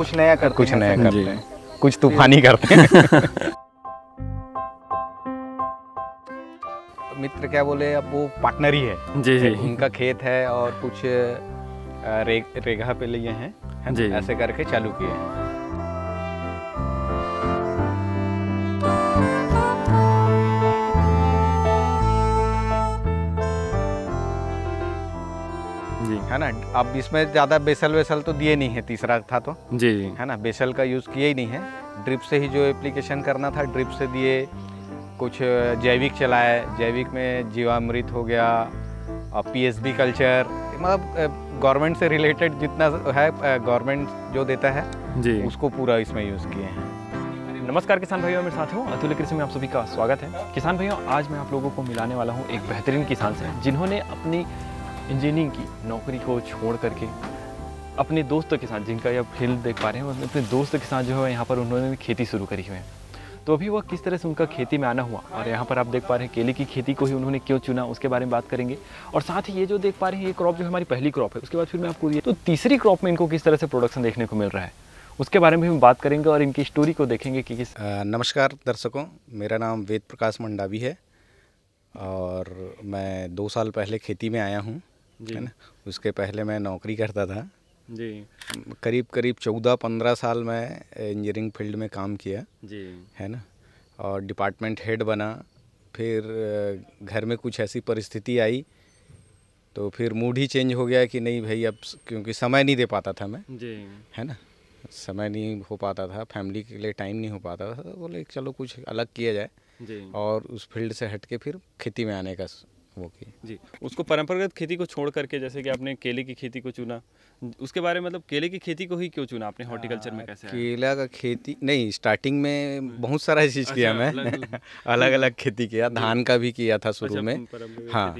कुछ नया करते कुछ नया करते हैं कुछ तूफानी करते हैं मित्र क्या बोले अब वो पार्टनर ही है जी जी उनका खेत है और कुछ रे, रेगा पे लिए हैं जी ऐसे करके चालू किए हैं है ना अब इसमें ज़्यादा बेसल वेसल तो दिए नहीं है तीसरा था तो जी जी है ना बेसल का यूज़ किया ही नहीं है ड्रिप से ही जो एप्लीकेशन करना था ड्रिप से दिए कुछ जैविक चलाए जैविक में जीवामृत हो गया और पीएसबी कल्चर मतलब गवर्नमेंट से रिलेटेड जितना है गवर्नमेंट जो देता है जी उसको पूरा इसमें यूज़ किए हैं नमस्कार किसान भाइयों मेरे साथ हूँ अतुल कृषि में आप सभी का स्वागत है किसान भाइयों आज मैं आप लोगों को मिलाने वाला हूँ एक बेहतरीन किसान से जिन्होंने अपनी इंजीनियरिंग की नौकरी को छोड़ करके अपने दोस्तों के साथ जिनका यह फील्ड देख पा रहे हैं अपने दोस्तों के साथ जो है यहाँ पर उन्होंने खेती शुरू करी हुई है तो अभी वह किस तरह से उनका खेती में आना हुआ और यहाँ पर आप देख पा रहे हैं केले की खेती को ही उन्होंने क्यों चुना उसके बारे में बात करेंगे और साथ ही ये जो देख पा रहे हैं ये क्रॉप जो हमारी पहली क्रॉप है उसके बाद फिर मैं आपको ये तो तीसरी क्रॉप में इनको किस तरह से प्रोडक्शन देखने को मिल रहा है उसके बारे में भी हम बात करेंगे और इनकी स्टोरी को देखेंगे कि किस नमस्कार दर्शकों मेरा नाम वेद प्रकाश मंडावी है और मैं दो साल पहले खेती में आया हूँ है ना उसके पहले मैं नौकरी करता था जी करीब करीब चौदह पंद्रह साल मैं इंजीनियरिंग फील्ड में काम किया जी है ना और डिपार्टमेंट हेड बना फिर घर में कुछ ऐसी परिस्थिति आई तो फिर मूड ही चेंज हो गया कि नहीं भाई अब क्योंकि समय नहीं दे पाता था मैं जी है ना समय नहीं हो पाता था फैमिली के लिए टाइम नहीं हो पाता था तो बोले चलो कुछ अलग किया जाए और उस फील्ड से हट के फिर खेती में आने का ओके जी उसको परंपरागत खेती को छोड़ करके जैसे कि आपने केले की खेती को चुना उसके बारे में मतलब केले की खेती को ही क्यों चुना आपने हॉर्टिकल्चर में हाँ, कैसे केला का खेती नहीं स्टार्टिंग में बहुत सारा चीज़ अच्छा, किया मैं अलग अलग, खेती किया धान का भी किया था शुरू अच्छा, में हाँ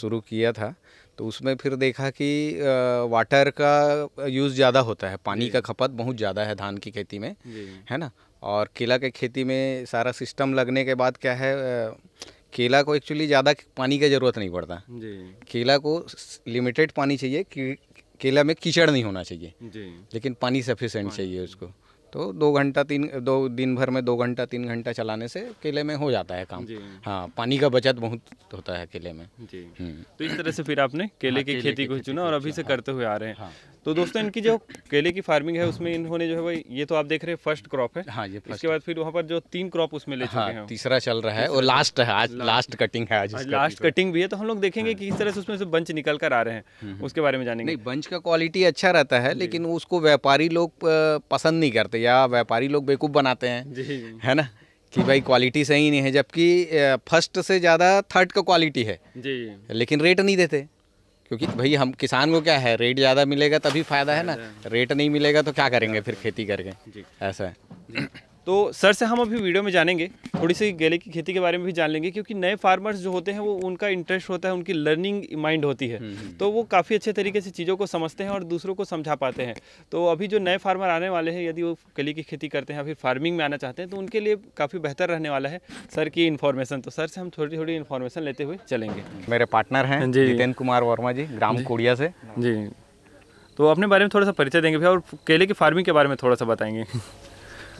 शुरू किया था तो उसमें फिर देखा कि वाटर का यूज़ ज़्यादा होता है पानी का खपत बहुत ज़्यादा है धान की खेती में है ना और केला के खेती में सारा सिस्टम लगने के बाद क्या है केला को एक्चुअली ज़्यादा पानी की ज़रूरत नहीं पड़ता जी केला को लिमिटेड पानी चाहिए केला में कीचड़ नहीं होना चाहिए लेकिन पानी सफिशेंट चाहिए उसको तो दो घंटा तीन दो दिन भर में दो घंटा तीन घंटा चलाने से केले में हो जाता है काम हाँ पानी का बचत बहुत होता है केले में जी हम्म। तो इस तरह से फिर आपने केले हाँ, की केले खेती को चुना और अभी से करते हुए आ रहे हैं हाँ। तो दोस्तों इनकी जो केले की फार्मिंग है उसमें इन्होंने जो है भाई ये तो आप देख रहे हैं फर्स्ट क्रॉप है हाँ ये इसके बाद फिर वहाँ पर जो तीन क्रॉप उसमें ले चुके हाँ, हैं तीसरा चल रहा है और लास्ट है आज लास्ट कटिंग है आज लास्ट कटिंग भी है तो हम लोग देखेंगे हाँ। कि किस तरह से उसमें से बंच निकल कर आ रहे हैं हम्म। उसके बारे में जानेंगे नहीं बंच का क्वालिटी अच्छा रहता है लेकिन उसको व्यापारी लोग पसंद नहीं करते या व्यापारी लोग बेवकूफ़ बनाते हैं जी, जी। है ना कि भाई क्वालिटी सही नहीं है जबकि फर्स्ट से ज़्यादा थर्ड का क्वालिटी है जी। लेकिन रेट नहीं देते क्योंकि भाई हम किसान को क्या है रेट ज़्यादा मिलेगा तभी फ़ायदा है ना रेट नहीं मिलेगा तो क्या करेंगे फिर खेती करके ऐसा है तो सर से हम अभी वीडियो में जानेंगे थोड़ी सी गेले की खेती के बारे में भी जान लेंगे क्योंकि नए फार्मर्स जो होते हैं वो उनका इंटरेस्ट होता है उनकी लर्निंग माइंड होती है हम्म, हम्म। तो वो काफ़ी अच्छे तरीके से चीज़ों को समझते हैं और दूसरों को समझा पाते हैं तो अभी जो नए फार्मर आने वाले हैं यदि वो गले की खेती करते हैं या फिर फार्मिंग में आना चाहते हैं तो उनके लिए काफ़ी बेहतर रहने वाला है सर की इन्फॉर्मेशन तो सर से हम थोड़ी थोड़ी इन्फॉर्मेशन लेते हुए चलेंगे मेरे पार्टनर हैं हाँ जितेंद्र कुमार वर्मा जी ग्राम कोड़िया से जी तो अपने बारे में थोड़ा सा परिचय देंगे भैया और केले की फार्मिंग के बारे में थोड़ा सा बताएंगे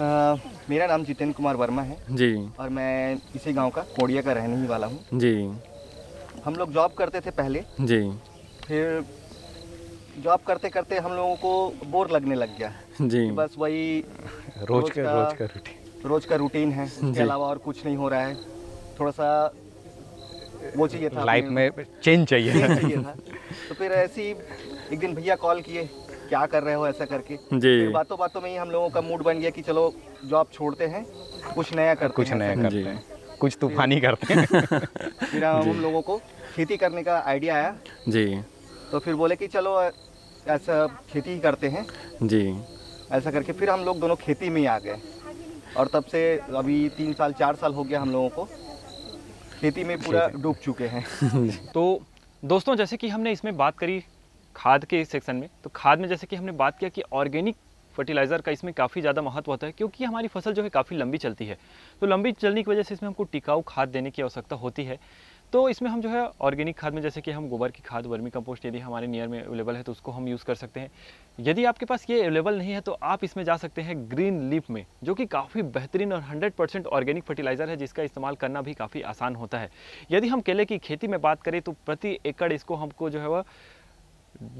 मेरा नाम जितेंद्र कुमार वर्मा है जी और मैं इसी गांव का कोड़िया का रहने ही वाला हूँ जी हम लोग जॉब करते थे पहले जी फिर जॉब करते करते हम लोगों को बोर लगने लग गया जी बस वही रोज, का रोज का रूटीन रोज का रूटीन है इसके अलावा और कुछ नहीं हो रहा है थोड़ा सा वो चाहिए था लाइफ में चेंज चाहिए, चाहिए था तो फिर ऐसी एक दिन भैया कॉल किए क्या कर रहे हो ऐसा करके जी बातों बातों में ही हम लोगों का मूड बन गया कि चलो जॉब छोड़ते हैं कुछ नया करते कुछ नया करते हैं कुछ तूफानी करते हैं फिर हम लोगों को खेती करने का आइडिया आया जी तो फिर बोले कि चलो ऐसा खेती ही करते हैं जी ऐसा करके फिर हम लोग दोनों खेती में ही आ गए और तब से अभी तीन साल चार साल हो गया हम लोगों को खेती में पूरा डूब चुके हैं तो दोस्तों जैसे कि हमने इसमें बात करी खाद के सेक्शन में तो खाद में जैसे कि हमने बात किया कि ऑर्गेनिक फर्टिलाइज़र का इसमें काफ़ी ज़्यादा महत्व होता है क्योंकि हमारी फसल जो है काफ़ी लंबी चलती है तो लंबी चलने की वजह से इसमें हमको टिकाऊ खाद देने की आवश्यकता होती है तो इसमें हम जो है ऑर्गेनिक खाद में जैसे कि हम गोबर की खाद वर्मी कंपोस्ट यदि हमारे नियर में अवेलेबल है तो उसको हम यूज़ कर सकते हैं यदि आपके पास ये अवेलेबल नहीं है तो आप इसमें जा सकते हैं ग्रीन लीप में जो कि काफ़ी बेहतरीन और हंड्रेड परसेंट ऑर्गेनिक फर्टिलाइज़र है जिसका इस्तेमाल करना भी काफ़ी आसान होता है यदि हम केले की खेती में बात करें तो प्रति एकड़ इसको हमको जो है वह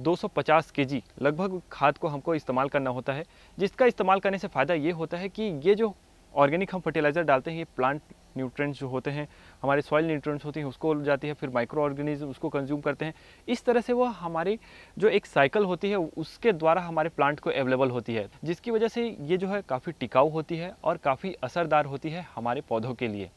250 केजी लगभग खाद को हमको इस्तेमाल करना होता है जिसका इस्तेमाल करने से फ़ायदा ये होता है कि ये जो ऑर्गेनिक हम फर्टिलाइज़र डालते हैं ये प्लांट न्यूट्रेंट्स जो होते हैं हमारे सॉइल न्यूट्रेंट्स होती हैं उसको जाती है फिर माइक्रो ऑर्गेनिज्म उसको कंज्यूम करते हैं इस तरह से वो हमारी जो एक साइकिल होती है उसके द्वारा हमारे प्लांट को अवेलेबल होती है जिसकी वजह से ये जो है काफ़ी टिकाऊ होती है और काफ़ी असरदार होती है हमारे पौधों के लिए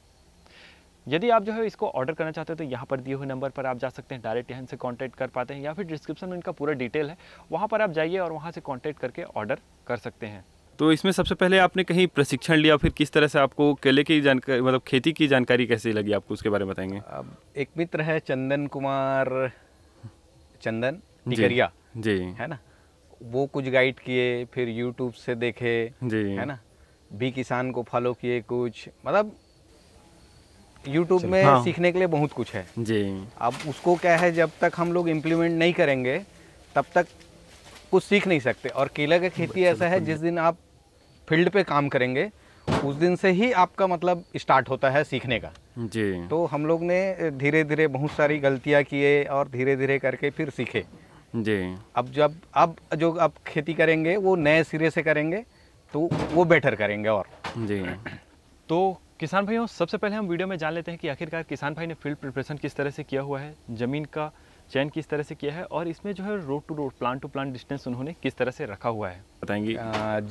यदि आप जो है इसको ऑर्डर करना चाहते हो तो यहाँ पर दिए हुए नंबर पर आप जा सकते हैं डायरेक्ट यहाँ से कॉन्टैक्ट कर पाते हैं या फिर डिस्क्रिप्शन में इनका पूरा डिटेल है वहाँ पर आप जाइए और वहाँ से कॉन्टैक्ट करके ऑर्डर कर सकते हैं तो इसमें सबसे पहले आपने कहीं प्रशिक्षण लिया फिर किस तरह से आपको केले की जानकारी मतलब खेती की जानकारी कैसे लगी आपको उसके बारे में बताएंगे अब एक मित्र है चंदन कुमार चंदन टिकरिया जी है ना वो कुछ गाइड किए फिर यूट्यूब से देखे जी है ना भी किसान को फॉलो किए कुछ मतलब यूट्यूब में हाँ। सीखने के लिए बहुत कुछ है जी अब उसको क्या है जब तक हम लोग इम्प्लीमेंट नहीं करेंगे तब तक कुछ सीख नहीं सकते और केला का खेती ऐसा तो है जिस दिन आप फील्ड पे काम करेंगे उस दिन से ही आपका मतलब स्टार्ट होता है सीखने का जी तो हम लोग ने धीरे धीरे बहुत सारी गलतियाँ किए और धीरे धीरे करके फिर सीखे जी अब जब अब जो आप खेती करेंगे वो नए सिरे से करेंगे तो वो बेटर करेंगे और जी तो किसान भाइयों सबसे पहले हम वीडियो में जान लेते हैं कि आखिरकार किसान भाई ने फील्ड प्रिपरेशन किस तरह से किया हुआ है ज़मीन का चयन किस तरह से किया है और इसमें जो है road to road plant to plant distance उन्होंने किस तरह से रखा हुआ है बताएंगे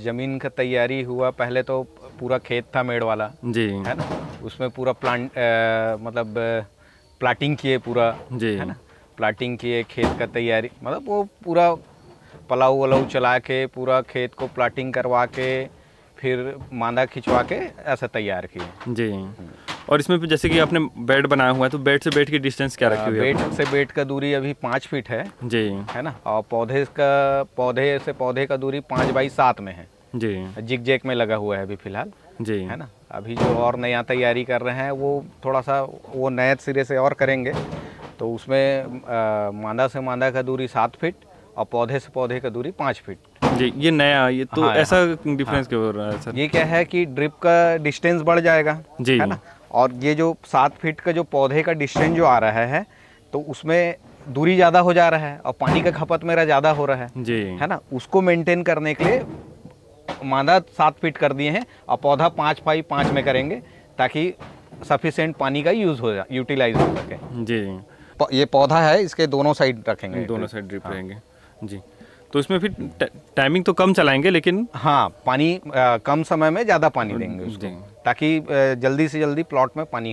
ज़मीन का तैयारी हुआ पहले तो पूरा खेत था मेड़ वाला जी है ना उसमें पूरा प्लांट मतलब प्लाटिंग किए पूरा जी है ना प्लाटिंग किए खेत का तैयारी मतलब वो पूरा पलाऊ वलाऊ चला के पूरा खेत को प्लाटिंग करवा के फिर मांदा खिंचवा के ऐसा तैयार किए जी और इसमें जैसे कि आपने बेड बनाया हुआ है तो बेड से बेड की डिस्टेंस क्या रखी हुई है बेड से बेड का दूरी अभी पाँच फीट है जी है ना और पौधे का पौधे से पौधे का दूरी पाँच बाई सात में है जी जिग जेक में लगा हुआ है अभी फिलहाल जी है ना अभी जो और नया तैयारी कर रहे हैं वो थोड़ा सा वो नए सिरे से और करेंगे तो उसमें मांदा से मांदा का दूरी सात फिट और पौधे से पौधे का दूरी पाँच फीट जी ये नया ये तो हाँ, ऐसा डिफरेंस हाँ, क्यों हो रहा है सर ये क्या है कि ड्रिप का डिस्टेंस बढ़ जाएगा जी है ना और ये जो सात फीट का जो पौधे का डिस्टेंस जो आ रहा है तो उसमें दूरी ज़्यादा हो जा रहा है और पानी का खपत मेरा ज़्यादा हो रहा है जी है ना उसको मेंटेन करने के लिए मादा सात फीट कर दिए हैं और पौधा पाँच पाई पाँच में करेंगे ताकि सफिशेंट पानी का यूज़ हो जाए यूटिलाइज हो सके जी ये पौधा है इसके दोनों साइड रखेंगे दोनों साइड ड्रिप हाँ। रहेंगे जी तो इसमें फिर टाइमिंग तो कम चलाएंगे लेकिन हाँ पानी आ, कम समय में ज़्यादा पानी देंगे उसको ताकि जल्दी से जल्दी प्लॉट में पानी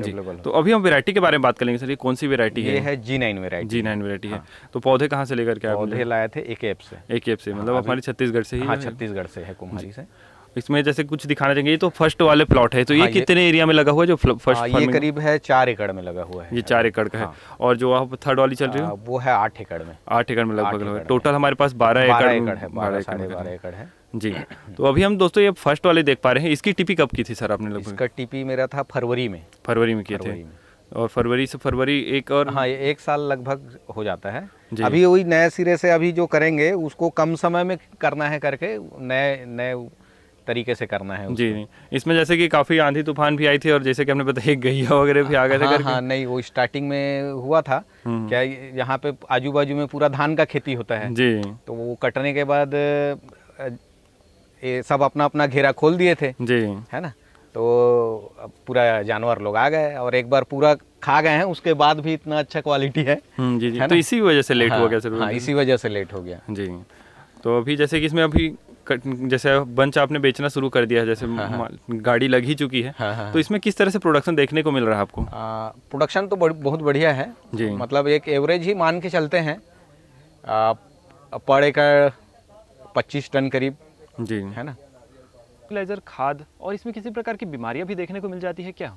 जी तो अभी हम वेरायटी के बारे में बात करेंगे सर ये कौन सी वेरायटी है ये है G nine variety G nine variety हाँ। है तो पौधे कहाँ से लेकर के पौधे लाए थे एक एप से एक एप से मतलब हाँ, हमारे छत्तीसगढ़ से ही हाँ, छत्तीसगढ़ से है कुमारी से इसमें जैसे कुछ दिखाना चाहेंगे ये तो फर्स्ट वाले प्लॉट है तो ये हाँ, कितने एरिया में लगा हुआ है जो फर्स्ट हाँ, ये करीब है चार एकड़ में लगा हुआ है ये चार एकड़ का है हाँ। और जो आप थर्ड वाली चल रही है हाँ, वो है आठ एकड़ में आठ एकड़ में लगभग टोटल हमारे पास बारह एकड़ है बारह एकड़ है जी तो अभी हम दोस्तों ये फर्स्ट वाले देख पा रहे हैं इसकी टीपी कब की थी सर आपने लगभग इसका टीपी मेरा था फरवरी में फरवरी में किए थे और फरवरी से फरवरी एक और हाँ ये एक साल लगभग हो जाता है अभी वही नए सिरे से अभी जो करेंगे उसको कम समय में करना है करके नए नए तरीके से करना है जी जी इसमें जैसे कि काफ़ी आंधी तूफान भी आई थी और जैसे कि हमने बताया गैया वगैरह भी आ गए थे हाँ, हाँ नहीं वो स्टार्टिंग में हुआ था हम्म। क्या यहाँ पे आजू बाजू में पूरा धान का खेती होता है जी तो वो कटने के बाद ये सब अपना अपना घेरा खोल दिए थे जी है ना तो पूरा जानवर लोग आ गए और एक बार पूरा खा गए हैं उसके बाद भी इतना अच्छा क्वालिटी है हम्म, जी जी तो इसी वजह से लेट हो गया सर हाँ, इसी वजह से लेट हो गया जी तो अभी जैसे कि इसमें अभी जैसे बंच आपने बेचना शुरू कर दिया है जैसे हाँ, हाँ। गाड़ी लग ही चुकी है हाँ, हाँ, तो हाँ। इसमें किस तरह से प्रोडक्शन देखने को मिल रहा है आपको प्रोडक्शन तो बहुत बढ़िया है जी मतलब एक एवरेज ही मान के चलते हैं पर एकड़ पच्चीस टन करीब जी है ना फर्टिलाइजर खाद और इसमें किसी प्रकार की बीमारियां भी देखने को मिल जाती है क्या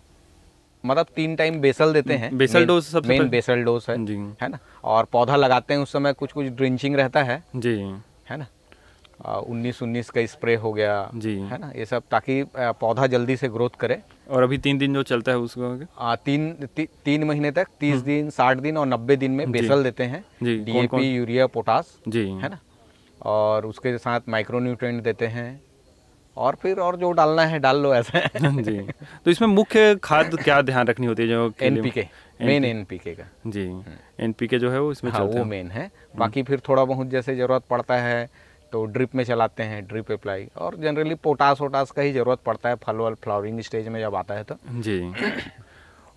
मतलब तीन टाइम बेसल देते हैं बेसल डोज सब मेन बेसल डोज है जी है ना और पौधा लगाते हैं उस समय कुछ कुछ ड्रिंचिंग रहता है जी है ना उन्नीस उन्नीस का स्प्रे हो गया जी है ना ये सब ताकि पौधा जल्दी से ग्रोथ करे और अभी तीन दिन जो चलता है उसको आ, तीन ती, तीन महीने तक तीस हम्म। दिन साठ दिन और नब्बे दिन में बेसल देते हैं डीएपी यूरिया पोटास जी है ना और उसके साथ माइक्रोन्यूट्रेंट देते हैं और फिर और जो डालना है डाल लो ऐसे जी तो इसमें मुख्य खाद क्या ध्यान रखनी होती है जो एनपीके मेन एनपीके का जी एनपीके हम्म। जो है वो इसमें हाँ, वो मेन है हम्म। बाकी फिर थोड़ा बहुत जैसे जरूरत पड़ता है तो ड्रिप में चलाते हैं ड्रिप अप्लाई और जनरली पोटास वोटास का ही ज़रूरत पड़ता है फल वल फ्लावरिंग स्टेज में जब आता है तो जी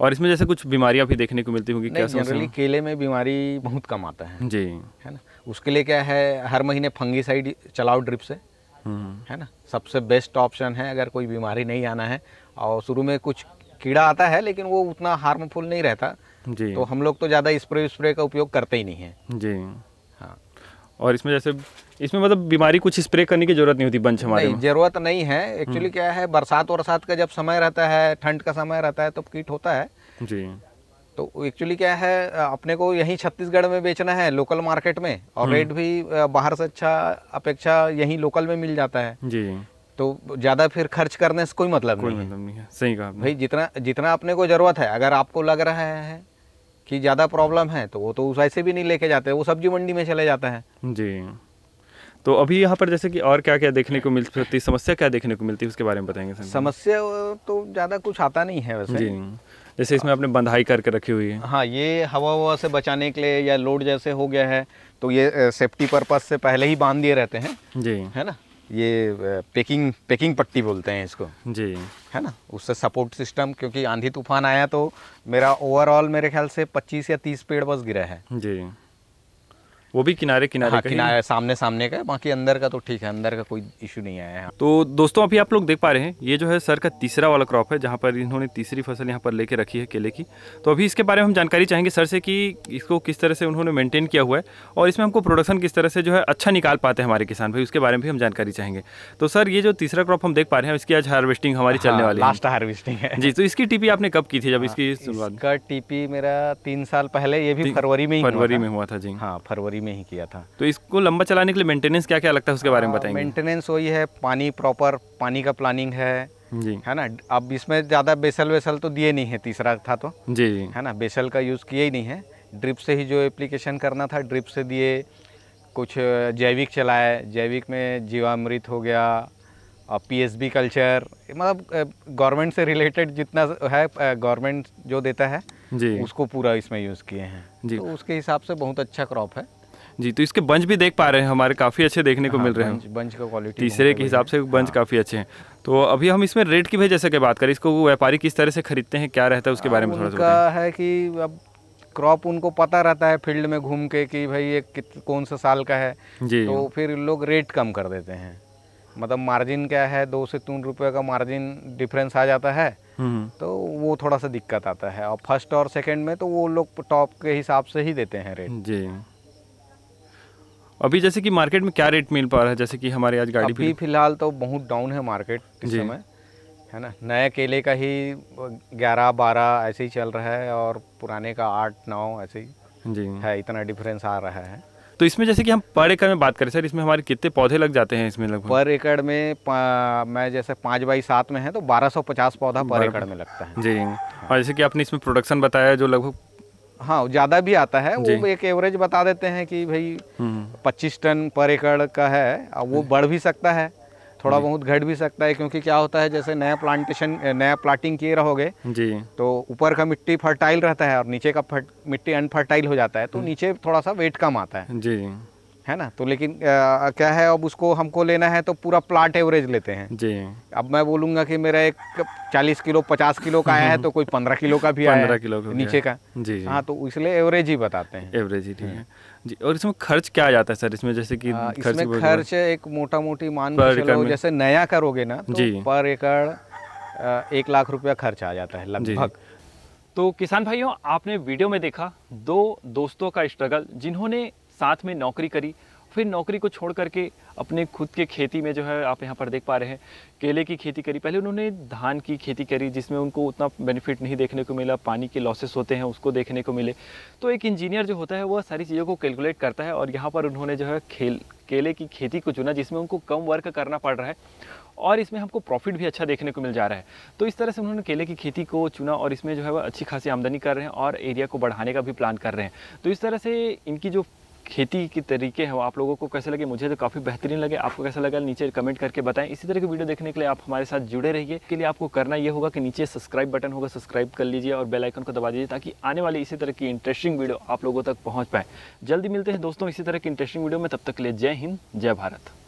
और इसमें जैसे कुछ बीमारियां भी देखने को मिलती होंगी क्या जनरली केले में बीमारी बहुत कम आता है जी है ना उसके लिए क्या है हर महीने फंगीसाइड चलाओ ड्रिप से हम्म। है ना सबसे बेस्ट ऑप्शन है अगर कोई बीमारी नहीं आना है और शुरू में कुछ कीड़ा आता है लेकिन वो उतना हार्मफुल नहीं रहता जी तो हम लोग तो ज़्यादा स्प्रे स्प्रे का उपयोग करते ही नहीं है जी और इसमें जैसे इसमें मतलब बीमारी कुछ स्प्रे करने की जरूरत नहीं होती बंच हमारे नहीं जरूरत नहीं है एक्चुअली हम्म। क्या है बरसात वरसात का जब समय रहता है ठंड का समय रहता है तो कीट होता है जी तो एक्चुअली क्या है अपने को यही छत्तीसगढ़ में बेचना है लोकल मार्केट में और रेट हम्म। भी बाहर से अच्छा अपेक्षा यही लोकल में मिल जाता है जी तो ज़्यादा फिर खर्च करने से कोई मतलब कोई मतलब नहीं है सही कहा भाई जितना जितना अपने को ज़रूरत है अगर आपको लग रहा है कि ज़्यादा प्रॉब्लम है तो वो तो उस ऐसे भी नहीं लेके जाते वो सब्जी मंडी में चले जाते हैं जी तो अभी यहाँ पर जैसे कि और क्या क्या देखने को मिल सकती है समस्या क्या देखने को मिलती है उसके बारे में बताएंगे सर समस्या तो ज़्यादा कुछ आता नहीं है वैसे जी जैसे इसमें आपने बंधाई करके रखी हुई है हाँ ये हवा हवा से बचाने के लिए या लोड जैसे हो गया है तो ये सेफ्टी पर्पज़ से पहले ही बांध दिए रहते हैं जी है ना ये पैकिंग पैकिंग पट्टी बोलते हैं इसको जी है ना उससे सपोर्ट सिस्टम क्योंकि आंधी तूफान आया तो मेरा ओवरऑल मेरे ख्याल से 25 या 30 पेड़ बस गिरा है जी वो भी किनारे किनारे हाँ, किनारे सामने सामने का बाकी अंदर का तो ठीक है अंदर का कोई इशू नहीं आया है तो दोस्तों अभी आप लोग देख पा रहे हैं ये जो है सर का तीसरा वाला क्रॉप है जहाँ पर इन्होंने तीसरी फसल यहाँ पर लेके रखी है केले की तो अभी इसके बारे में हम जानकारी चाहेंगे सर से कि इसको किस तरह से उन्होंने मेंटेन किया हुआ है और इसमें हमको प्रोडक्शन किस तरह से जो है अच्छा निकाल पाते हैं हमारे किसान भाई उसके बारे में भी हम जानकारी चाहेंगे तो सर ये जो तीसरा क्रॉप हम देख पा रहे हैं इसकी आज हार्वेस्टिंग हमारी हाँ, चलने वाली लास्ट हार्वेस्टिंग है जी तो इसकी टीपी आपने कब की थी जब हाँ, इसकी टीपी मेरा तीन साल पहले ये भी फरवरी में फरवरी में हुआ था जी हाँ फरवरी में ही किया था तो इसको लंबा चलाने के लिए मेंटेनेंस क्या क्या लगता है उसके बारे में हाँ, बताएंगे मेंटेनेंस वही है पानी प्रॉपर पानी का प्लानिंग है जी है ना अब इसमें ज़्यादा बेसल वेसल तो दिए नहीं है तीसरा था तो जी जी है ना बेसल का यूज़ किया ही नहीं है ड्रिप से ही जो एप्लीकेशन करना था ड्रिप से दिए कुछ जैविक चलाए जैविक में जीवामृत हो गया और पी कल्चर मतलब गवर्नमेंट से रिलेटेड जितना है गवर्नमेंट जो देता है जी उसको पूरा इसमें यूज़ किए हैं जी तो उसके हिसाब से बहुत अच्छा क्रॉप है जी तो इसके बंज भी देख पा रहे हैं हमारे काफ़ी अच्छे देखने को हाँ, मिल रहे हैं बंज का क्वालिटी तो तीसरे के हिसाब से बंज हाँ। काफ़ी अच्छे हैं तो अभी हम इसमें रेट की भी जैसे बात करें इसको व्यापारी किस तरह से खरीदते हैं क्या रहता है उसके हाँ, बारे में थोड़ा सा है कि अब क्रॉप उनको पता रहता है फील्ड में घूम के कि भाई ये कौन सा साल का है जी तो फिर लोग रेट कम कर देते हैं मतलब मार्जिन क्या है दो से तीन रुपए का मार्जिन डिफरेंस आ जाता है हम्म, हम्म। तो वो थोड़ा सा दिक्कत आता है और फर्स्ट और सेकंड में तो वो लोग टॉप के हिसाब से ही देते हैं रेट जी अभी जैसे कि मार्केट में क्या रेट मिल पा रहा है जैसे कि हमारे आज गाड़ी अभी फिलहाल तो बहुत डाउन है मार्केट इस समय है ना नए केले का ही ग्यारह बारह ऐसे ही चल रहा है और पुराने का आठ नौ ऐसे ही जी है इतना डिफरेंस आ रहा है तो इसमें जैसे कि हम पर एकड़ में बात करें सर इसमें हमारे कितने पौधे लग जाते हैं इसमें लगभग पर एकड़ में मैं जैसे पाँच बाई सात में है तो बारह सौ पचास पौधा पर एकड़ में लगता है जी हाँ। और जैसे कि आपने इसमें प्रोडक्शन बताया जो लगभग हाँ ज़्यादा भी आता है वो एक एवरेज बता देते हैं कि भाई हम्म। पच्चीस टन पर एकड़ का है और वो बढ़ भी सकता है थोड़ा बहुत घट भी सकता है क्योंकि क्या होता है जैसे नया प्लांटेशन नया प्लाटिंग किए रहोगे जी तो ऊपर का मिट्टी फर्टाइल रहता है और नीचे का मिट्टी अनफर्टाइल हो जाता है तो हम्म। नीचे थोड़ा सा वेट कम आता है जी है ना तो लेकिन आ, क्या है अब उसको हमको लेना है तो पूरा प्लाट एवरेज लेते हैं जी अब मैं बोलूंगा कि मेरा एक 40 किलो 50 किलो का आया है तो कोई 15 किलो का भी पंद्रह किलो का नीचे का जी हाँ तो इसलिए एवरेज ही बताते हैं एवरेज ही ठीक है हाँ। जी और इसमें खर्च क्या आ जाता है सर इसमें जैसे कि खर्च इसमें खर्च एक मोटा मोटी मान चलो जैसे नया करोगे ना तो पर एकड़ एक लाख रुपया खर्च आ जाता है लगभग तो किसान भाइयों आपने वीडियो में देखा दो दोस्तों का स्ट्रगल जिन्होंने साथ में नौकरी करी फिर नौकरी को छोड़ करके अपने खुद के खेती में जो है आप यहाँ पर देख पा रहे हैं केले की खेती करी पहले उन्होंने धान की खेती करी जिसमें उनको उतना बेनिफिट नहीं देखने को मिला पानी के लॉसेस होते हैं उसको देखने को मिले तो एक इंजीनियर जो होता है वह सारी चीज़ों को कैलकुलेट करता है और यहाँ पर उन्होंने जो है खेल केले की खेती को चुना जिसमें उनको कम वर्क करना पड़ रहा है और इसमें हमको प्रॉफिट भी अच्छा देखने को मिल जा रहा है तो इस तरह से उन्होंने केले की खेती को चुना और इसमें जो है वह अच्छी खासी आमदनी कर रहे हैं और एरिया को बढ़ाने का भी प्लान कर रहे हैं तो इस तरह से इनकी जो खेती के तरीके हैं वो आप लोगों को कैसे लगे मुझे तो काफ़ी बेहतरीन लगे आपको कैसा लगा नीचे कमेंट करके बताएं इसी तरह की वीडियो देखने के लिए आप हमारे साथ जुड़े रहिए के लिए आपको करना ये होगा कि नीचे सब्सक्राइब बटन होगा सब्सक्राइब कर लीजिए और बेल आइकन को दबा दीजिए ताकि आने वाली इसी तरह की इंटरेस्टिंग वीडियो आप लोगों तक पहुँच पाए जल्दी मिलते हैं दोस्तों इसी तरह की इंटरेस्टिंग वीडियो में तब तक के लिए जय हिंद जय भारत